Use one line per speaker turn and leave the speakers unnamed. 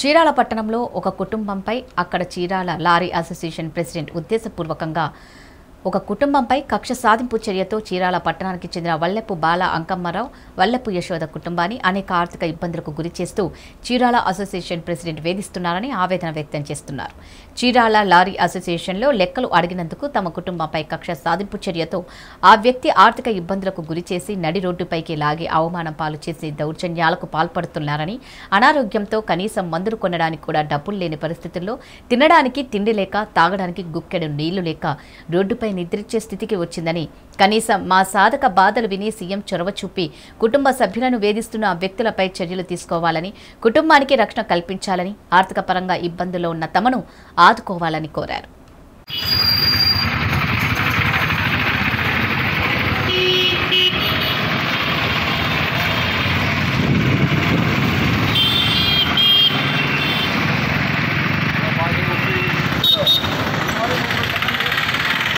చీరాల పట్టణంలో ఒక కుటుంబంపై అక్కడ చీరాల లారీ అసోసియేషన్ ప్రెసిడెంట్ ఉద్దేశపూర్వకంగా ఒక కుటుంబంపై కక్ష సాధింపు చర్యతో చీరాల పట్టణానికి చెందిన వల్లెప్పు బాల అంకమ్మరావు వల్లెప్పు యశోద కుటుంబాన్ని అనేక ఆర్థిక ఇబ్బందులకు గురి చేస్తూ చీరాల అసోసియేషన్ ప్రెసిడెంట్ వేధిస్తున్నారని ఆవేదన వ్యక్తం చేస్తున్నారు చీరాల లారీ అసోసియేషన్లో లెక్కలు అడిగినందుకు తమ కుటుంబంపై కక్ష సాధింపు చర్యతో ఆ వ్యక్తి ఆర్థిక ఇబ్బందులకు గురి చేసి నడి రోడ్డుపైకి లాగి అవమానం పాలు చేసి దౌర్జన్యాలకు పాల్పడుతున్నారని అనారోగ్యంతో కనీసం మందులు కొనడానికి కూడా డబ్బులు లేని పరిస్థితుల్లో తినడానికి తిండి లేక తాగడానికి గుక్కెడు నీళ్లు లేక రోడ్డుపై రాత్రులై నిద్రించే స్థితికి వచ్చిందని కనీసం మా సాధక బాధలు విని సీఎం చొరవ చూపి కుటుంబ సభ్యులను వేధిస్తున్న వ్యక్తులపై చర్యలు తీసుకోవాలని కుటుంబానికి రక్షణ కల్పించాలని ఆర్థిక పరంగా ఇబ్బందుల్లో ఉన్న తమను ఆదుకోవాలని కోరారు